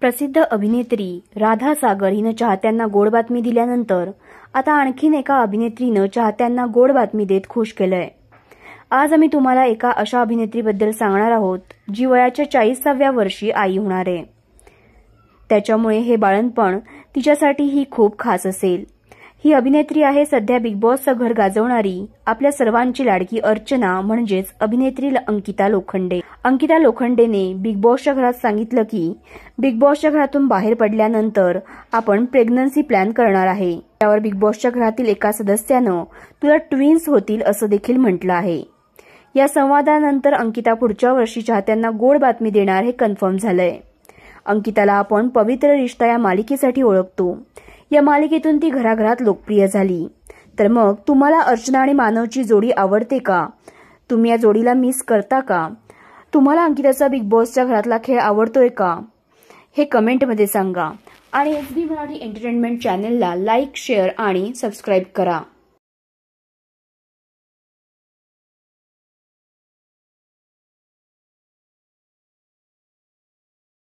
प्रसिद्ध अभिनेत्री राधा सागर हिनं चाहत्यांना गोड बातमी दिल्यानंतर आता आणखीन एका अभिनेत्रीनं चाहत्यांना गोड बातमी देत खुश केलंय आज आम्ही तुम्हाला एका अशा अभिनेत्रीबद्दल सांगणार आहोत जी वयाच्या चाळीसाव्या वर्षी आई होणार आहे त्याच्यामुळे हे बाळणपण तिच्यासाठी ही खूप खास असेल ही अभिनेत्री आहे सध्या बिग बॉसचं घर गाजवणारी आपल्या सर्वांची लाडकी अर्चना म्हणजेच अभिनेत्री अंकिता लोखंडे अंकिता लोखंडेने बिग बॉसच्या घरात सांगितलं की बिग बॉसच्या घरातून बाहेर पडल्यानंतर आपण प्रेग्नन्सी प्लॅन करणार आहे त्यावर बिग बॉसच्या घरातील एका सदस्यानं तुला ट्विन्स होतील असं देखील म्हटलं आहे या संवादानंतर अंकिता पुढच्या वर्षी चाहत्यांना गोड बातमी देणार हे कन्फर्म झालंय अंकिताला आपण पवित्र रिश्ता या मालिकेसाठी ओळखतो या मालिकेतून ती घराघरात लोकप्रिय झाली तर मग तुम्हाला अर्चना आणि मानवची जोडी आवडते का तुम्ही या जोडीला मिस करता का तुम्हाला अंकिताचा बिग बॉसच्या घरातला खेळ आवडतोय का हे कमेंटमध्ये सांगा आणि एस बी मराठी एंटरटेनमेंट चॅनेलला लाईक शेअर आणि सबस्क्राईब करा